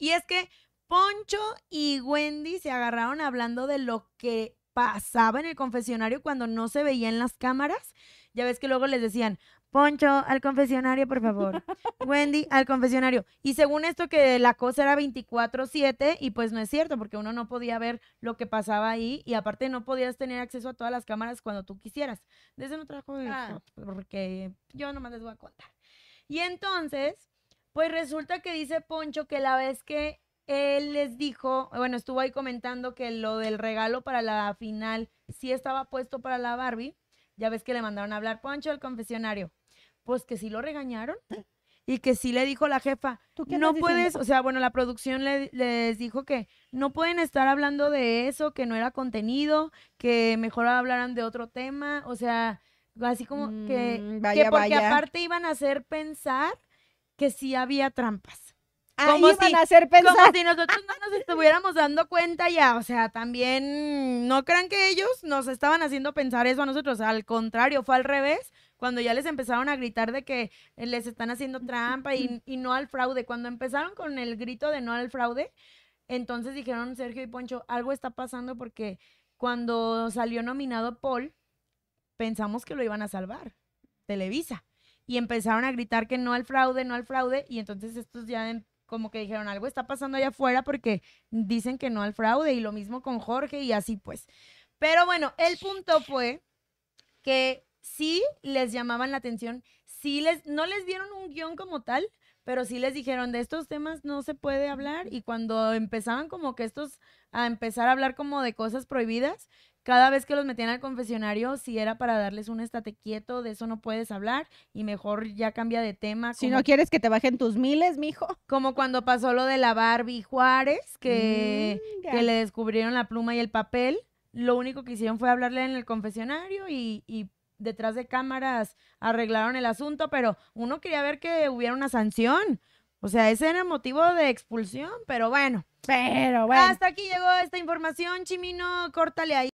Y es que Poncho y Wendy se agarraron hablando de lo que pasaba en el confesionario cuando no se veía en las cámaras. Ya ves que luego les decían, Poncho, al confesionario, por favor. Wendy, al confesionario. Y según esto que la cosa era 24/7 y pues no es cierto porque uno no podía ver lo que pasaba ahí y aparte no podías tener acceso a todas las cámaras cuando tú quisieras. Desde no trajo... Ah. porque yo nomás les voy a contar. Y entonces, pues resulta que dice Poncho que la vez que él les dijo, bueno, estuvo ahí comentando que lo del regalo para la final sí estaba puesto para la Barbie. Ya ves que le mandaron a hablar Poncho al confesionario. Pues que sí lo regañaron y que sí le dijo la jefa, ¿Tú no puedes, o sea, bueno, la producción les dijo que no pueden estar hablando de eso, que no era contenido, que mejor hablaran de otro tema, o sea, así como que, mm, porque aparte iban a hacer pensar que sí había trampas. como si, Como si nosotros no nos estuviéramos dando cuenta ya. O sea, también mm, no crean que ellos nos estaban haciendo pensar eso a nosotros. Al contrario, fue al revés. Cuando ya les empezaron a gritar de que les están haciendo trampa y no al fraude. Cuando empezaron con el grito de no al fraude, entonces dijeron Sergio y Poncho, algo está pasando porque cuando salió nominado Paul, pensamos que lo iban a salvar. Televisa y empezaron a gritar que no al fraude, no al fraude, y entonces estos ya como que dijeron algo está pasando allá afuera porque dicen que no al fraude y lo mismo con Jorge y así pues. Pero bueno, el punto fue que sí les llamaban la atención, sí les, no les dieron un guión como tal, pero sí les dijeron, de estos temas no se puede hablar y cuando empezaban como que estos a empezar a hablar como de cosas prohibidas, cada vez que los metían al confesionario, si era para darles un estate quieto, de eso no puedes hablar y mejor ya cambia de tema. Si no quieres que te bajen tus miles, mijo. Como cuando pasó lo de la Barbie Juárez, que, mm, que le descubrieron la pluma y el papel. Lo único que hicieron fue hablarle en el confesionario y, y detrás de cámaras arreglaron el asunto, pero uno quería ver que hubiera una sanción. O sea, ese era motivo de expulsión, pero bueno. Pero bueno. Hasta aquí llegó esta información, Chimino, córtale ahí.